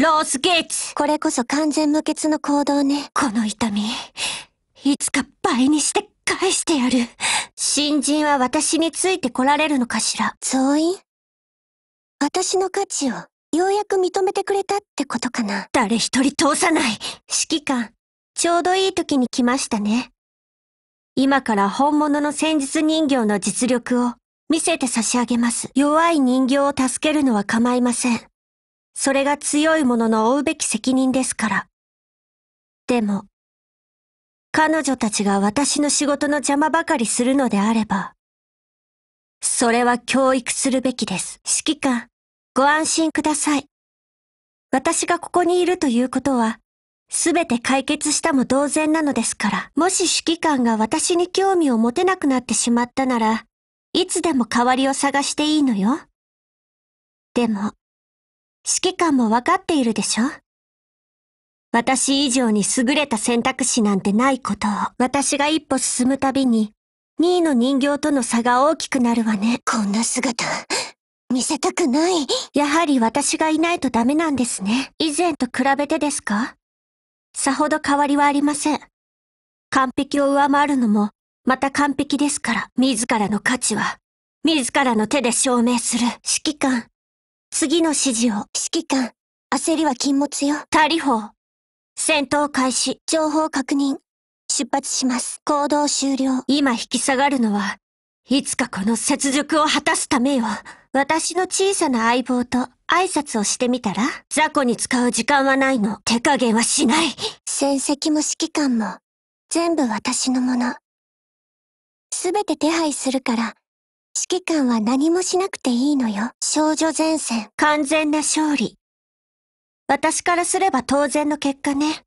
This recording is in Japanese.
ロースゲイツこれこそ完全無欠の行動ね。この痛み、いつか倍にして返してやる。新人は私について来られるのかしら増員私の価値を、ようやく認めてくれたってことかな。誰一人通さない指揮官、ちょうどいい時に来ましたね。今から本物の戦術人形の実力を見せて差し上げます。弱い人形を助けるのは構いません。それが強いものの負うべき責任ですから。でも、彼女たちが私の仕事の邪魔ばかりするのであれば、それは教育するべきです。指揮官、ご安心ください。私がここにいるということは、すべて解決したも同然なのですから、もし指揮官が私に興味を持てなくなってしまったなら、いつでも代わりを探していいのよ。でも、指揮官もわかっているでしょ私以上に優れた選択肢なんてないことを、私が一歩進むたびに、2位の人形との差が大きくなるわね。こんな姿、見せたくない。やはり私がいないとダメなんですね。以前と比べてですかさほど変わりはありません。完璧を上回るのも、また完璧ですから、自らの価値は、自らの手で証明する。指揮官、次の指示を。指揮官、焦りは禁物よ。タリホ戦闘開始。情報確認。出発します。行動終了。今引き下がるのは、いつかこの雪辱を果たすためよ。私の小さな相棒と挨拶をしてみたら雑魚に使う時間はないの。手加減はしない。戦績も指揮官も、全部私のもの。すべて手配するから、指揮官は何もしなくていいのよ。少女前線、完全な勝利。私からすれば当然の結果ね。